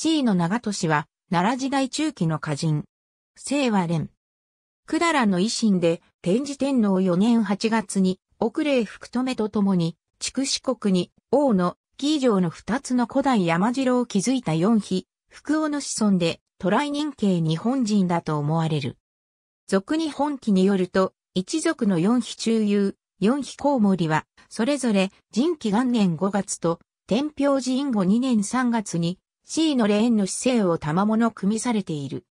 C の長年は、奈良時代中期の歌人。清和連。くだらの維新で、天智天皇4年8月に、奥霊福留と共に、筑四国に、王の、紀城の二つの古代山城を築いた四妃、福王の子孫で、渡来人系日本人だと思われる。俗日本記によると、一族の四妃中遊、四妃コウモリは、それぞれ、人気元年5月と、天平寺院後2年3月に、C のレーンの姿勢を賜物組みされている。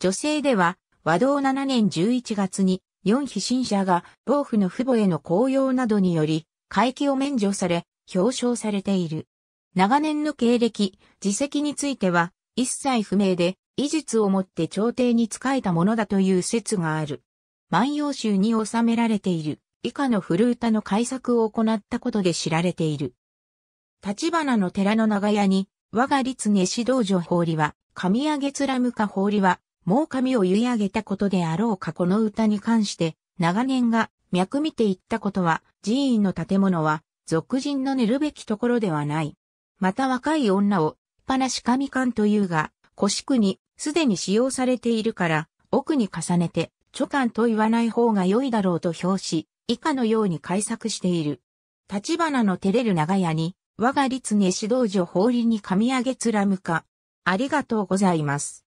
女性では、和道7年11月に、四被信者が、暴婦の父母への公用などにより、会期を免除され、表彰されている。長年の経歴、自責については、一切不明で、医術をもって朝廷に仕えたものだという説がある。万葉集に収められている、以下の古歌の改作を行ったことで知られている。立花の寺の長屋に、我が律ね指導所法理は、神上げつらむか法理は、もう神を言い上げたことであろうかこの歌に関して、長年が脈見ていったことは、寺院の建物は、俗人の寝るべきところではない。また若い女を、ぱし神官というが、古宿に、すでに使用されているから、奥に重ねて、諸官と言わない方が良いだろうと表し、以下のように解釈している。立花の照れる長屋に、我が立ね指導所法理にみ上げつらむか。ありがとうございます。